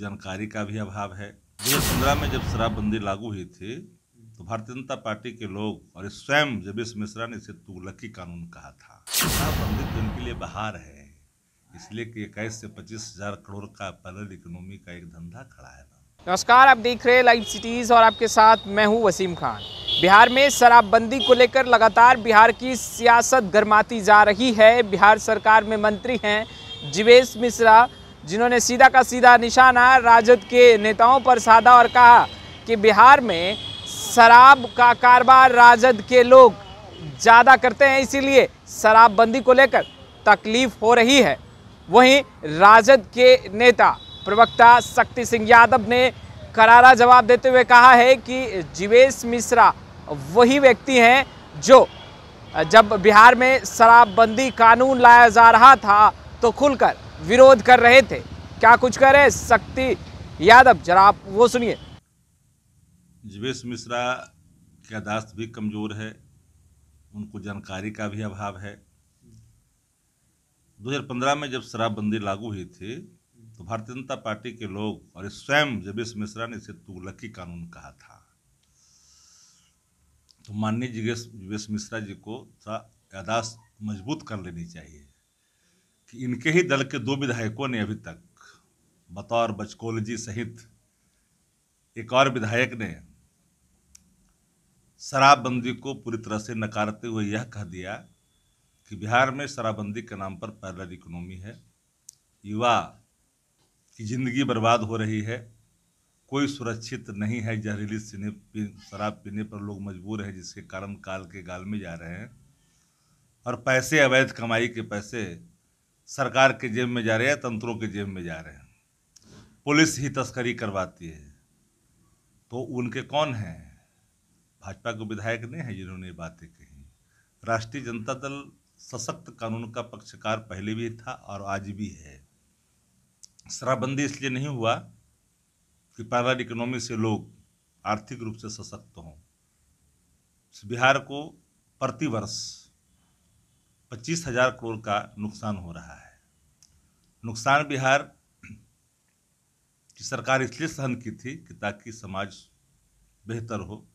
जानकारी का भी अभाव है दो हज़ार में जब शराबबंदी लागू हुई थी तो भारतीय जनता पार्टी के लोग और स्वयं जबीश मिश्रा ने इसे तुगलकी कानून कहा था शराबबंदी तो इनके लिए बाहर है इसलिए कि इक्कीस से पच्चीस हजार करोड़ का पैरल इकोनॉमी का एक धंधा खड़ा है नमस्कार आप देख रहे लाइव सिटीज़ और आपके साथ मैं हूँ वसीम खान बिहार में शराबबंदी को लेकर लगातार बिहार की सियासत गर्माती जा रही है बिहार सरकार में मंत्री हैं जिवेश मिश्रा जिन्होंने सीधा का सीधा निशाना राजद के नेताओं पर साधा और कहा कि बिहार में शराब का कारोबार राजद के लोग ज़्यादा करते हैं इसीलिए शराबबंदी को लेकर तकलीफ हो रही है वहीं राजद के नेता प्रवक्ता शक्ति सिंह यादव ने करारा जवाब देते हुए कहा है कि जीवेश मिश्रा वही व्यक्ति हैं जो जब बिहार में शराबबंदी कानून लाया जा रहा था तो खुलकर विरोध कर रहे थे क्या कुछ कर रहे शक्ति यादव जरा आप वो सुनिए जीवेश मिश्रा की यादाश्त भी कमज़ोर है उनको जानकारी का भी अभाव है 2015 में जब शराबबंदी लागू हुई थी तो भारतीय जनता पार्टी के लोग और स्वयं जिवेश मिश्रा ने इसे तुगलकी कानून कहा था तो माननीय जिवेश मिश्रा जी को थोड़ा यादाश्त मजबूत कर लेनी चाहिए कि इनके ही दल के दो विधायकों ने अभी तक बतौर बचकोल जी सहित एक और विधायक ने शराबबंदी को पूरी तरह से नकारते हुए यह कह दिया कि बिहार में शराबबंदी के नाम पर पैरल इकोनॉमी है युवा की जिंदगी बर्बाद हो रही है कोई सुरक्षित नहीं है जहरीली सीने पी, शराब पीने पर लोग मजबूर हैं जिसके कारण काल के गाल में जा रहे हैं और पैसे अवैध कमाई के पैसे सरकार के जेब में जा रहे हैं तंत्रों के जेब में जा रहे हैं पुलिस ही तस्करी करवाती है तो उनके कौन हैं भाजपा के विधायक नहीं हैं जिन्होंने बातें कही राष्ट्रीय जनता दल सशक्त कानून का पक्षकार पहले भी था और आज भी है शराबबंदी इसलिए नहीं हुआ कि पैरल इकोनॉमी से लोग आर्थिक रूप से सशक्त हों बिहार को प्रति वर्ष पच्चीस हजार करोड़ का नुकसान हो रहा है नुकसान बिहार की सरकार इसलिए सहन की थी कि ताकि समाज बेहतर हो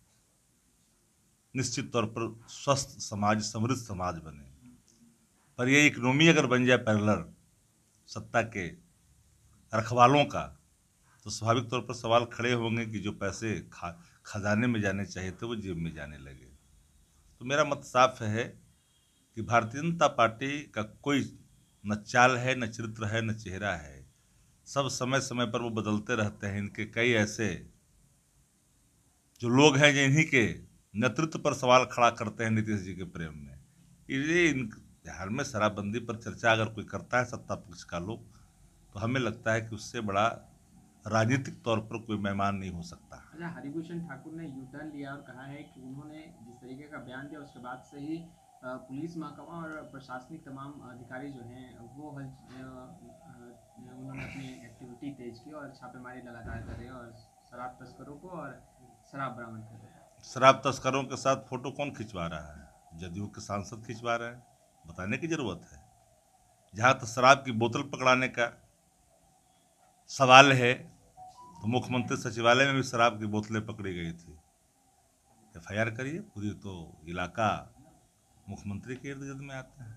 निश्चित तौर पर स्वस्थ समाज समृद्ध समाज बने पर यह इकोनॉमी अगर बन जाए पैरलर सत्ता के रखवालों का तो स्वाभाविक तौर पर सवाल खड़े होंगे कि जो पैसे खा खजाने में जाने चाहिए थे वो जेब में जाने लगे तो मेरा मत साफ है कि भारतीय जनता पार्टी का कोई न चाल है न चरित्र है न चेहरा है सब समय समय पर वो बदलते रहते हैं इनके कई ऐसे जो लोग हैं इन्हीं के नेतृत्व पर सवाल खड़ा करते हैं नीतीश जी के प्रेम में इसलिए इन बिहार में शराबबंदी पर चर्चा अगर कोई करता है सत्ता पक्ष का लोग तो हमें लगता है कि उससे बड़ा राजनीतिक तौर पर कोई मेहमान नहीं हो सकता अच्छा, हरिभूषण ठाकुर ने यू टर्न लिया और कहा है कि उन्होंने जिस तरीके का बयान दिया उसके बाद से ही पुलिस महकमा और प्रशासनिक तमाम अधिकारी जो हैं वो उन्होंने अपनी एक्टिविटी तेज की और छापेमारी लगातार कर रहे हैं और शराब तस्करों को और शराब बरामद कर रहे हैं शराब तस्करों के साथ फोटो कौन खिंचवा रहा है जदयू के सांसद खिंचवा रहे हैं बताने की ज़रूरत है जहाँ तक शराब की बोतल पकड़ाने का सवाल है तो मुख्यमंत्री सचिवालय में भी शराब की बोतलें पकड़ी गई थी एफ करिए पूरी तो इलाका मुख्यमंत्री के इर्द गिर्द में आते हैं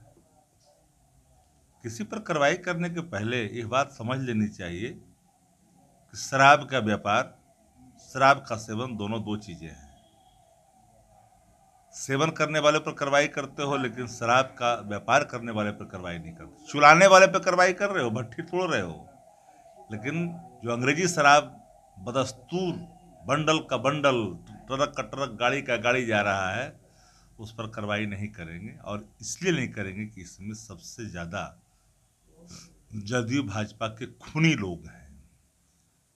किसी पर कार्रवाई करने के पहले यह बात समझ लेनी चाहिए कि शराब का व्यापार शराब का सेवन दोनों दो चीज़ें हैं सेवन करने वाले पर कार्रवाई करते हो लेकिन शराब का व्यापार करने वाले पर कार्रवाई नहीं करते चुलाने वाले पर कार्रवाई कर रहे हो भट्टी तोड़ रहे हो लेकिन जो अंग्रेजी शराब बदस्तूर बंडल का बंडल ट्रक का ट्रक गाड़ी का गाड़ी जा रहा है उस पर कार्रवाई नहीं करेंगे और इसलिए नहीं करेंगे कि इसमें सबसे ज़्यादा जदयू भाजपा के खूनी लोग हैं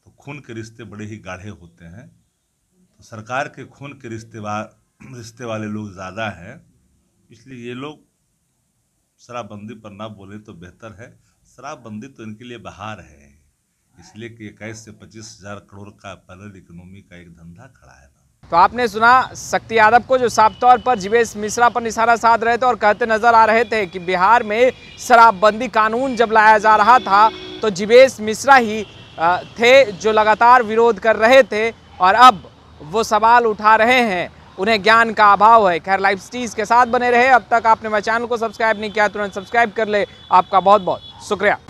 तो खून के रिश्ते बड़े ही गाढ़े होते हैं तो सरकार के खून के रिश्ते रिश्ते वाले लोग ज़्यादा हैं इसलिए ये लोग शराबबंदी पर ना बोले तो बेहतर है शराबबंदी तो इनके लिए बाहर है इसलिए कि इक्कीस से पच्चीस हज़ार करोड़ का पैरल इकोनॉमी का एक धंधा खड़ा है तो आपने सुना शक्ति यादव को जो साफ तौर पर जीवेश मिश्रा पर निशाना साध रहे थे और कहते नजर आ रहे थे कि बिहार में शराबबंदी कानून जब लाया जा रहा था तो जीवेश मिश्रा ही थे जो लगातार विरोध कर रहे थे और अब वो सवाल उठा रहे हैं उन्हें ज्ञान का अभाव है खैर लाइफ स्टीज के साथ बने रहे अब तक आपने मेरे चैनल को सब्सक्राइब नहीं किया तुरंत सब्सक्राइब कर ले आपका बहुत बहुत शुक्रिया